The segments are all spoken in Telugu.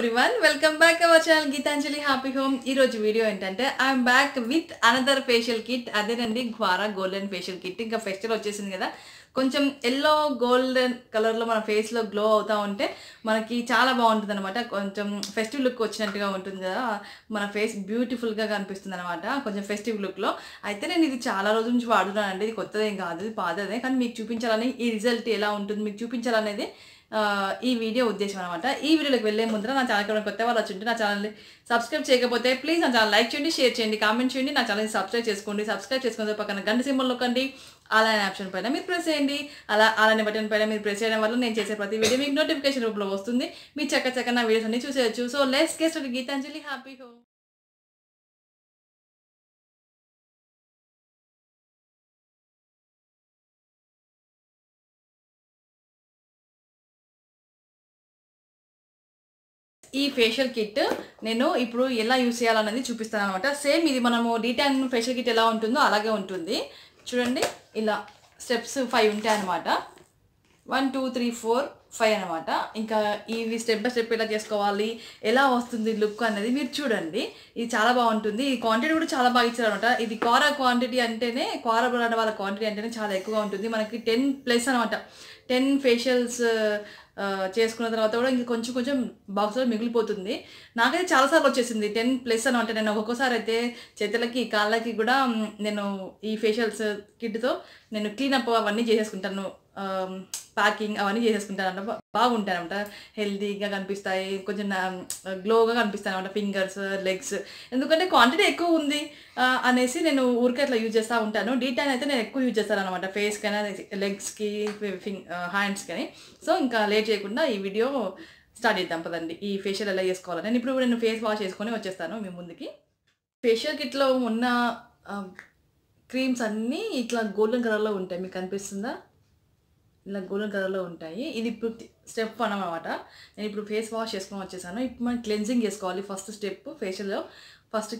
everyone welcome back our channel Geetanjali happy home ఈ రోజు వీడియో ఏంటంటే I'm back with another facial kit అదేనండి ఘ్వారా గోల్డెన్ ఫేషియల్ కిట్ ఇంకా ఫెస్టివల్ వచ్చేసింది కదా కొంచెం ఎల్లో గోల్డెన్ కలర్లో మన ఫేస్లో గ్లో అవుతూ ఉంటే మనకి చాలా బాగుంటుంది అనమాట కొంచెం ఫెస్టివ్ లుక్ వచ్చినట్టుగా ఉంటుంది కదా మన ఫేస్ బ్యూటిఫుల్గా కనిపిస్తుంది అనమాట కొంచెం ఫెస్టివ్ లుక్లో అయితే నేను ఇది చాలా రోజుల నుంచి వాడుతున్నానండి ఇది కొత్తదేం కాదు ఇది పాతదే కానీ మీకు చూపించాలని ఈ రిజల్ట్ ఎలా ఉంటుంది మీకు చూపించాలనేది ఈ వీడియో ఉద్దేశం అనమాట ఈ వీడియోలోకి వెళ్ళే ముందర నా ఛానల్ కొత్త వాళ్ళు వచ్చింటే నా ఛానల్ సబ్స్క్రైబ్ చేయకపోతే ప్లీజ్ నా ఛానల్ లైక్ చేయండి షేర్ చేయండి కామెంట్ చేయండి నా ఛానల్ని సబ్స్క్రైబ్ చేసుకోండి సబ్స్క్రైబ్ చేసుకుంటే పక్కన గంట సింబల్ నొక్కండి అలానే ఆప్షన్ పైన మీరు ప్రెస్ చేయండి అలా అలానే బటన్ పైన మీరు ప్రెస్ చేయడం వల్ల నేను చేసే ప్రతి వీడియో మీకు నోటిఫికేషన్ రూపంలో వస్తుంది మీరు చక్క చక్క నా వీడియోస్ అన్ని చూసేయచ్చు సో లెస్ కేసు గీతాంజలి హ్యాపీ హో ఈ ఫేషియల్ కిట్ నేను ఇప్పుడు ఎలా యూస్ చేయాలన్నది చూపిస్తాను అనమాట సేమ్ ఇది మనము డీటైన్ ఫేషియల్ కిట్ ఎలా ఉంటుందో అలాగే ఉంటుంది చూడండి ఇలా స్టెప్స్ ఫైవ్ ఉంటాయి అనమాట one two three four five అనమాట ఇంకా ఇవి స్టెప్ బై స్టెప్ ఎలా చేసుకోవాలి ఎలా వస్తుంది లుక్ అనేది మీరు చూడండి ఇది చాలా బాగుంటుంది ఈ క్వాంటిటీ కూడా చాలా బాగా ఇచ్చారనమాట ఇది కార క్వాంటిటీ అంటేనే కార బ్రాండ్ వాళ్ళ క్వాంటిటీ అంటేనే చాలా ఎక్కువగా ఉంటుంది మనకి టెన్ ప్లస్ అనమాట టెన్ ఫేషియల్స్ చేసుకున్న తర్వాత కూడా ఇంక కొంచెం కొంచెం బాక్స్లో మిగిలిపోతుంది నాకైతే చాలాసార్లు వచ్చేసింది టెన్ ప్లస్ అని అంటే నేను ఒక్కొక్కసారి అయితే చేతులకి కాళ్ళకి కూడా నేను ఈ ఫేషియల్స్ కిట్తో నేను క్లీనప్ అవన్నీ చేసేసుకుంటాను ప్యాకింగ్ అవన్నీ చేసేసుకుంటాను అంట బాగుంటానమాట హెల్దీగా కనిపిస్తాయి కొంచెం గ్లోగా కనిపిస్తాయి అనమాట ఫింగర్స్ లెగ్స్ ఎందుకంటే క్వాంటిటీ ఎక్కువ ఉంది అనేసి నేను ఊరికే అట్లా యూజ్ చేస్తూ ఉంటాను డీటాన్ అయితే నేను ఎక్కువ యూజ్ చేస్తాను అనమాట కానీ లెగ్స్కి ఫింగ్ కానీ సో ఇంకా లేట్ చేయకుండా ఈ వీడియో స్టార్ట్ చేద్దాం పదండి ఈ ఫేషియల్ ఎలా చేసుకోవాలని నేను ఇప్పుడు నేను ఫేస్ వాష్ చేసుకొని వచ్చేస్తాను మీ ముందుకి ఫేషియల్ కిట్లో ఉన్న క్రీమ్స్ అన్నీ ఇట్లా గోల్డెన్ కలర్లో ఉంటాయి మీకు కనిపిస్తుందా ఇలా గోల్డెన్ కలర్లో ఉంటాయి ఇది ఇప్పుడు స్టెప్ వన్ అనమాట నేను ఇప్పుడు ఫేస్ వాష్ చేసుకొని వచ్చేసాను ఇప్పుడు మనం క్లెన్జింగ్ చేసుకోవాలి ఫస్ట్ స్టెప్ ఫేషియల్లో ఫస్ట్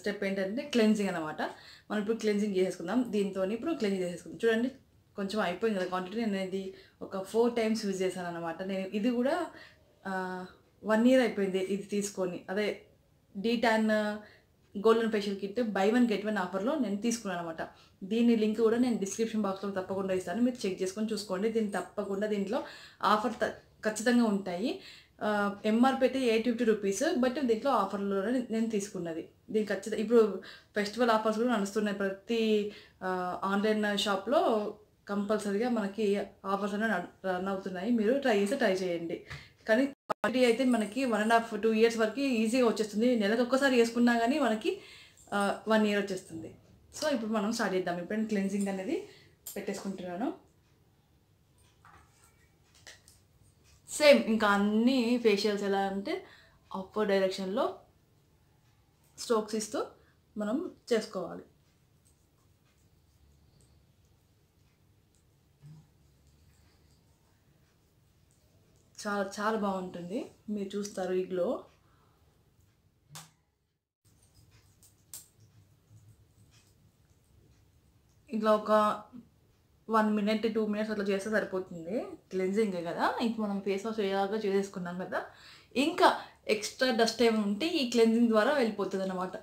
స్టెప్ ఏంటంటే క్లెన్జింగ్ అనమాట మనం ఇప్పుడు క్లెన్జింగ్ చేసేసుకుందాం దీంతో ఇప్పుడు క్లెన్జింగ్ చేసేసుకుందాం చూడండి కొంచెం అయిపోయింది కదా క్వాంటిటీ నేను ఇది ఒక ఫోర్ టైమ్స్ యూజ్ చేశాను అనమాట నేను ఇది కూడా వన్ ఇయర్ అయిపోయింది ఇది తీసుకొని అదే detan golden facial kit buy one get one ఆఫర్లో నేను తీసుకున్నాను అనమాట దీని లింక్ కూడా నేను డిస్క్రిప్షన్ బాక్స్లో తప్పకుండా ఇస్తాను మీరు చెక్ చేసుకొని చూసుకోండి దీన్ని తప్పకుండా దీంట్లో ఆఫర్ ఖచ్చితంగా ఉంటాయి ఎంఆర్పి అయితే ఎయిట్ ఫిఫ్టీ రూపీస్ బట్ దీంట్లో ఆఫర్లో నేను తీసుకున్నది దీని ఖచ్చితంగా ఇప్పుడు ఫెస్టివల్ ఆఫర్స్ కూడా నడుస్తున్నాయి ప్రతి ఆన్లైన్ షాప్లో కంపల్సరీగా మనకి ఆఫర్స్ అనేవి రన్ అవుతున్నాయి మీరు ట్రై చేస్తే ట్రై చేయండి కానీ క్వాలిటీ అయితే మనకి one and half to years వరకు ఈజీగా వచ్చేస్తుంది నెలకు ఒక్కసారి వేసుకున్నా కానీ మనకి వన్ ఇయర్ వచ్చేస్తుంది సో ఇప్పుడు మనం స్టార్ట్ చేద్దాం ఇప్పుడు క్లెన్జింగ్ అనేది పెట్టేసుకుంటున్నాను సేమ్ ఇంకా అన్ని ఫేషియల్స్ ఎలా అంటే అప్పర్ డైరెక్షన్లో స్ట్రోక్స్ ఇస్తూ మనం చేసుకోవాలి చాలా చాలా బాగుంటుంది మీరు చూస్తారు ఈ గ్లో ఇట్లా ఒక వన్ మినిట్ టూ మినిట్స్ అట్లా చేస్తే సరిపోతుంది క్లెన్జింగ్ కదా ఇంకా మనం ఫేస్ వాష్ చేయగా చేసేసుకున్నాం కదా ఇంకా ఎక్స్ట్రా డస్ట్ ఏమి ఉంటే ఈ క్లెన్జింగ్ ద్వారా వెళ్ళిపోతుంది అనమాట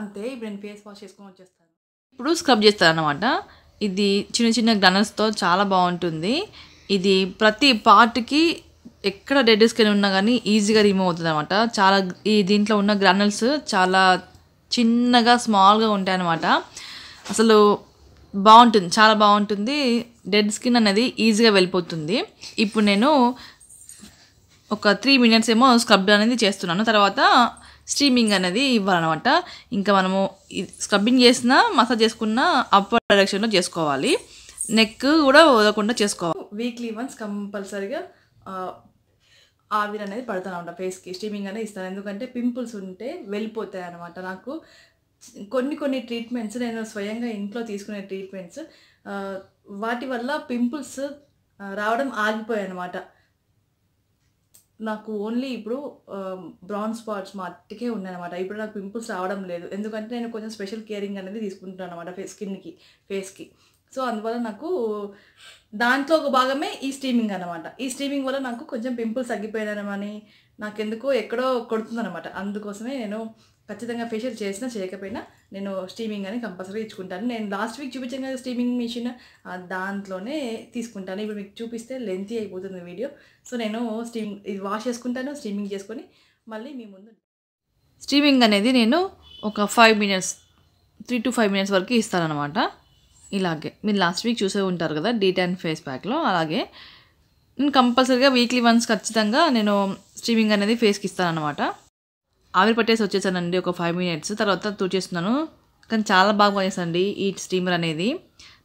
అంతే ఇప్పుడు నేను ఫేస్ వాష్ చేసుకొని వచ్చేస్తాను ఇప్పుడు స్క్రబ్ చేస్తాను అనమాట ఇది చిన్న చిన్న గనర్స్తో చాలా బాగుంటుంది ఇది ప్రతి పార్ట్కి ఎక్కడ డెడ్ స్కిన్ ఉన్నా కానీ ఈజీగా రిమూవ్ అవుతుంది అనమాట చాలా ఈ దీంట్లో ఉన్న గ్రానల్స్ చాలా చిన్నగా స్మాల్గా ఉంటాయి అనమాట అసలు బాగుంటుంది చాలా బాగుంటుంది డెడ్ స్కిన్ అనేది ఈజీగా వెళ్ళిపోతుంది ఇప్పుడు నేను ఒక త్రీ మినిట్స్ ఏమో స్క్రబ్ అనేది చేస్తున్నాను తర్వాత స్టీమింగ్ అనేది ఇవ్వాలన్నమాట ఇంకా మనము స్క్రబ్బింగ్ చేసిన మసాజ్ చేసుకున్న అప్పర్ డైరెక్షన్లో చేసుకోవాలి నెక్ కూడా వదలకుండా చేసుకోవాలి వీక్లీ వన్స్ కంపల్సరీగా ఆవిరి అనేది పడతాను అనమాట ఫేస్కి స్టీమింగ్ అనేది ఇస్తాను ఎందుకంటే పింపుల్స్ ఉంటే వెళ్ళిపోతాయి అనమాట నాకు కొన్ని కొన్ని ట్రీట్మెంట్స్ నేను స్వయంగా ఇంట్లో తీసుకునే ట్రీట్మెంట్స్ వాటి వల్ల పింపుల్స్ రావడం ఆగిపోయాయి అనమాట నాకు ఓన్లీ ఇప్పుడు బ్రాన్ స్పాట్స్ మట్టుకే ఉన్నాయన్నమాట ఇప్పుడు నాకు పింపుల్స్ రావడం లేదు ఎందుకంటే నేను కొంచెం స్పెషల్ కేరింగ్ అనేది తీసుకుంటున్నాను అనమాట ఫేస్ స్కిన్కి ఫేస్కి సో అందువల్ల నాకు దాంట్లో ఒక భాగమే ఈ స్టీమింగ్ అనమాట ఈ స్టీమింగ్ వల్ల నాకు కొంచెం పింపుల్స్ తగ్గిపోయినామని నాకెందుకో ఎక్కడో కొడుతుంది అనమాట అందుకోసమే నేను ఖచ్చితంగా ఫేషియల్ చేసినా చేయకపోయినా నేను స్టీమింగ్ అని కంపల్సరీ ఇచ్చుకుంటాను నేను లాస్ట్ వీక్ చూపించాను కదా స్టీమింగ్ మిషన్ దాంట్లోనే తీసుకుంటాను ఇప్పుడు మీకు చూపిస్తే లెంతి అయిపోతుంది వీడియో సో నేను స్టీమ్ ఇది వాష్ చేసుకుంటాను స్టీమింగ్ చేసుకొని మళ్ళీ మీ ముందు స్టీమింగ్ అనేది నేను ఒక five minutes three to five minutes వరకు ఇస్తానమాట ఇలాగే మీరు లాస్ట్ వీక్ చూసే ఉంటారు కదా డీటాన్ ఫేస్ ప్యాక్లో అలాగే నేను కంపల్సరీగా వీక్లీ వన్స్ ఖచ్చితంగా నేను స్టీమింగ్ అనేది ఫేస్కి ఇస్తాను అనమాట ఆవిరి పట్టేసి వచ్చేసానండి ఒక ఫైవ్ మినిట్స్ తర్వాత తుడిచేస్తున్నాను కానీ చాలా బాగా పనిచేసండి ఈ స్టీమర్ అనేది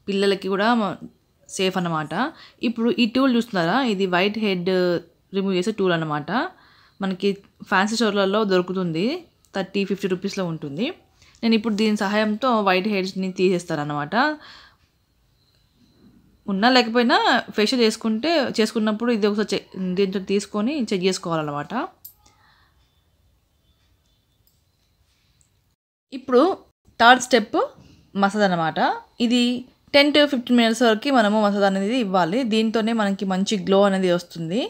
పిల్లలకి కూడా సేఫ్ అన్నమాట ఇప్పుడు ఈ టూల్ చూస్తున్నారా ఇది వైట్ హెడ్ రిమూవ్ చేసే టూల్ అనమాట మనకి ఫ్యాన్సీ స్టోర్లలో దొరుకుతుంది థర్టీ ఫిఫ్టీ రూపీస్లో ఉంటుంది నేను ఇప్పుడు దీని సహాయంతో వైట్ హెడ్స్ని తీసేస్తాను అనమాట ఉన్నా లేకపోయినా ఫేషియల్ చేసుకుంటే చేసుకున్నప్పుడు ఇది ఒకసారి దీంతో తీసుకొని చెక్ చేసుకోవాలన్నమాట ఇప్పుడు థర్డ్ స్టెప్ మసాజ్ అనమాట ఇది టెన్ టు ఫిఫ్టీన్ మినిట్స్ వరకు మనము మసాజ్ అనేది ఇవ్వాలి దీంతోనే మనకి మంచి గ్లో అనేది వస్తుంది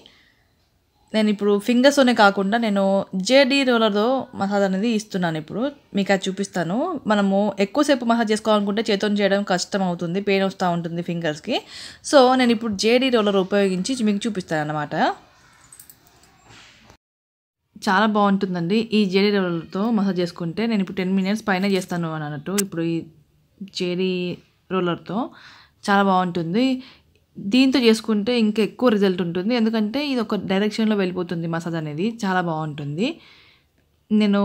నేను ఇప్పుడు ఫింగర్స్తోనే కాకుండా నేను జేడి రోలర్తో మసాజ్ అనేది ఇస్తున్నాను ఇప్పుడు మీకు అది చూపిస్తాను మనము ఎక్కువసేపు మసాజ్ చేసుకోవాలనుకుంటే చేతో చేయడం కష్టం అవుతుంది పెయిన్ వస్తూ ఉంటుంది ఫింగర్స్కి సో నేను ఇప్పుడు జేడి రోలర్ ఉపయోగించి మీకు చూపిస్తాను అన్నమాట చాలా బాగుంటుందండి ఈ జేడీ రోలర్తో మసాజ్ చేసుకుంటే నేను ఇప్పుడు టెన్ మినిట్స్ పైన చేస్తాను అని అన్నట్టు ఇప్పుడు ఈ జేడీ రోలర్తో చాలా బాగుంటుంది దీంతో చేసుకుంటే ఇంకా ఎక్కువ రిజల్ట్ ఉంటుంది ఎందుకంటే ఇది ఒక డైరెక్షన్లో వెళ్ళిపోతుంది మసాజ్ అనేది చాలా బాగుంటుంది నేను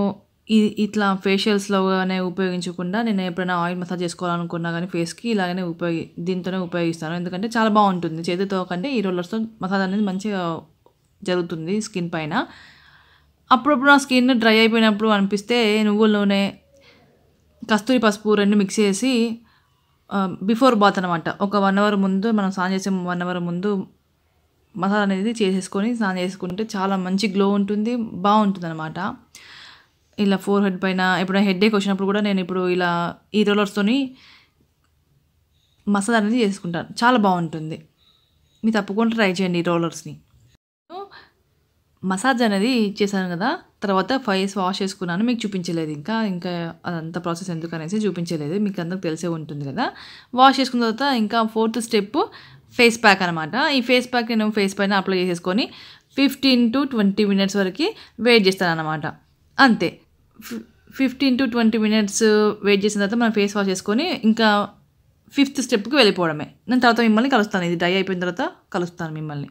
ఇట్లా ఫేషియల్స్లోనే ఉపయోగించకుండా నేను ఎప్పుడైనా ఆయిల్ మసాజ్ చేసుకోవాలనుకున్నా కానీ ఫేస్కి ఇలాగనే ఉపయోగి దీంతోనే ఉపయోగిస్తాను ఎందుకంటే చాలా బాగుంటుంది చేతితో కంటే ఈ రోలర్స్తో మసాజ్ అనేది మంచిగా జరుగుతుంది స్కిన్ పైన అప్పుడప్పుడు నా స్కిన్ డ్రై అయిపోయినప్పుడు అనిపిస్తే నువ్వుల నూనె కస్తూరి పసుపు రెండు మిక్స్ చేసి బిఫోర్ బాత్ అనమాట ఒక వన్ అవర్ ముందు మనం స్నానం చేసే వన్ అవర్ ముందు మసాలా అనేది చేసేసుకొని స్నానం చేసుకుంటే చాలా మంచి గ్లో ఉంటుంది బాగుంటుంది అనమాట ఇలా ఫోర్ హెడ్ పైన ఎప్పుడైనా హెడ్ ఏక్ వచ్చినప్పుడు కూడా నేను ఇప్పుడు ఇలా ఈ రోలర్స్తోని మసాలా అనేది చేసుకుంటాను చాలా బాగుంటుంది మీరు తప్పకుండా ట్రై చేయండి ఈ రోలర్స్ని మసాజ్ అనేది ఇచ్చేసాను కదా తర్వాత ఫైవ్ వాష్ చేసుకున్నాను మీకు చూపించలేదు ఇంకా ఇంకా అదంతా ప్రాసెస్ ఎందుకు అనేసి చూపించలేదు మీకు అందరికి తెలిసే ఉంటుంది కదా వాష్ చేసుకున్న తర్వాత ఇంకా ఫోర్త్ స్టెప్ ఫేస్ ప్యాక్ అనమాట ఈ ఫేస్ ప్యాక్ నేను ఫేస్ పైన అప్లై చేసేసుకొని ఫిఫ్టీన్ టు ట్వంటీ మినిట్స్ వరకు వెయిట్ చేస్తాను అనమాట అంతే fifteen to twenty minutes wait చేసిన తర్వాత మనం ఫేస్ వాష్ చేసుకొని ఇంకా ఫిఫ్త్ స్టెప్కి వెళ్ళిపోవడమే నేను తర్వాత మిమ్మల్ని కలుస్తాను ఇది డ్రై అయిపోయిన తర్వాత కలుస్తాను మిమ్మల్ని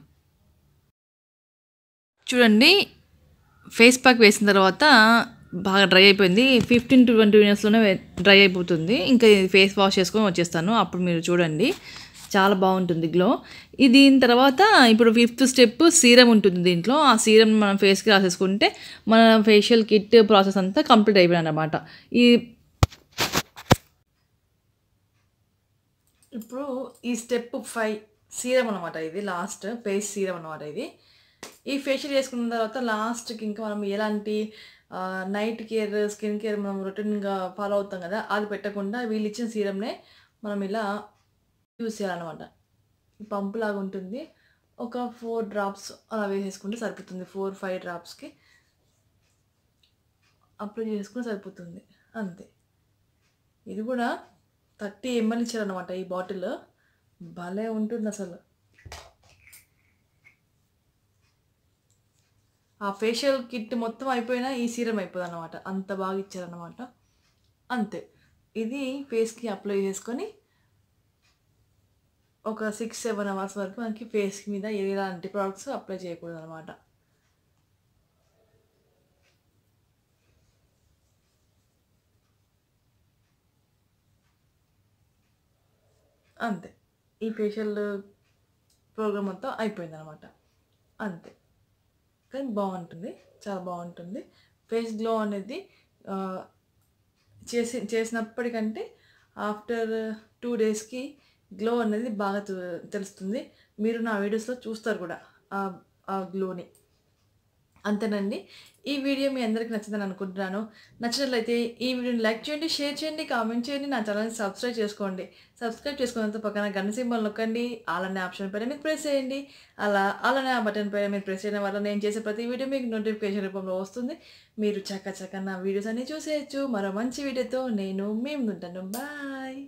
చూడండి ఫేస్ ప్యాక్ వేసిన తర్వాత బాగా డ్రై అయిపోయింది ఫిఫ్టీన్ టు ట్వంటీ మినిట్స్లోనే డ్రై అయిపోతుంది ఇంకా ఫేస్ వాష్ చేసుకొని వచ్చేస్తాను అప్పుడు మీరు చూడండి చాలా బాగుంటుంది గ్లో దీని తర్వాత ఇప్పుడు ఫిఫ్త్ స్టెప్ సీరం ఉంటుంది దీంట్లో ఆ సీరం మనం ఫేస్కి రాసేసుకుంటే మన ఫేషియల్ కిట్ ప్రాసెస్ అంతా కంప్లీట్ అయిపోయింది అనమాట ఈ ఇప్పుడు ఈ స్టెప్ ఫైవ్ సీరం అనమాట ఇది లాస్ట్ ఫేస్ సీరం అనమాట ఇది ఈ ఫేషియల్ చేసుకున్న తర్వాత లాస్ట్కి ఇంకా మనం ఎలాంటి నైట్ కేర్ స్కిన్ కేర్ మనం రొటీన్గా ఫాలో అవుతాం కదా అది పెట్టకుండా వీళ్ళు ఇచ్చిన సీరమ్నే మనం ఇలా యూస్ చేయాలన్నమాట పంపులాగా ఉంటుంది ఒక ఫోర్ డ్రాప్స్ అలా వేసేసుకుంటే సరిపోతుంది ఫోర్ ఫైవ్ డ్రాప్స్కి అప్లై చేసుకుంటే సరిపోతుంది అంతే ఇది కూడా థర్టీ ఎంఎల్ ఇచ్చారనమాట ఈ బాటిల్ భలే ఉంటుంది అసలు ఆ ఫేషియల్ కిట్ మొత్తం అయిపోయినా ఈ సీరం అయిపోదు అనమాట అంత బాగా ఇచ్చారనమాట అంతే ఇది ఫేస్కి అప్లై చేసుకొని ఒక సిక్స్ సెవెన్ అవర్స్ వరకు మనకి ఫేస్ మీద ఎలాంటి ప్రోడక్ట్స్ అప్లై చేయకూడదు అనమాట అంతే ఈ ఫేషియల్ ప్రోగ్రామ్ అంతా అనమాట అంతే కానీ బాగుంటుంది చాలా బాగుంటుంది ఫేస్ గ్లో అనేది చేసి చేసినప్పటికంటే ఆఫ్టర్ టూ డేస్కి గ్లో అనేది బాగా తెలుస్తుంది మీరు నా వీడియోస్లో చూస్తారు కూడా ఆ గ్లోని అంతేనండి ఈ వీడియో మీ అందరికీ నచ్చిందని అనుకుంటున్నాను నచ్చినట్లయితే ఈ వీడియోని లైక్ చేయండి షేర్ చేయండి కామెంట్ చేయండి నా ఛానల్ని సబ్స్క్రైబ్ చేసుకోండి సబ్స్క్రైబ్ చేసుకున్నంత పక్కన గన్న సింబల్ నొక్కండి అలానే ఆప్షన్ పైన మీరు ప్రెస్ చేయండి అలా అలానే ఆ బటన్ పైన మీరు ప్రెస్ చేయడం వల్ల నేను చేసే ప్రతి వీడియో మీకు నోటిఫికేషన్ రూపంలో వస్తుంది మీరు చక్క చక్కన వీడియోస్ అన్నీ చూసేయచ్చు మరో మంచి వీడియోతో నేను మేము ఉంటాను బాయ్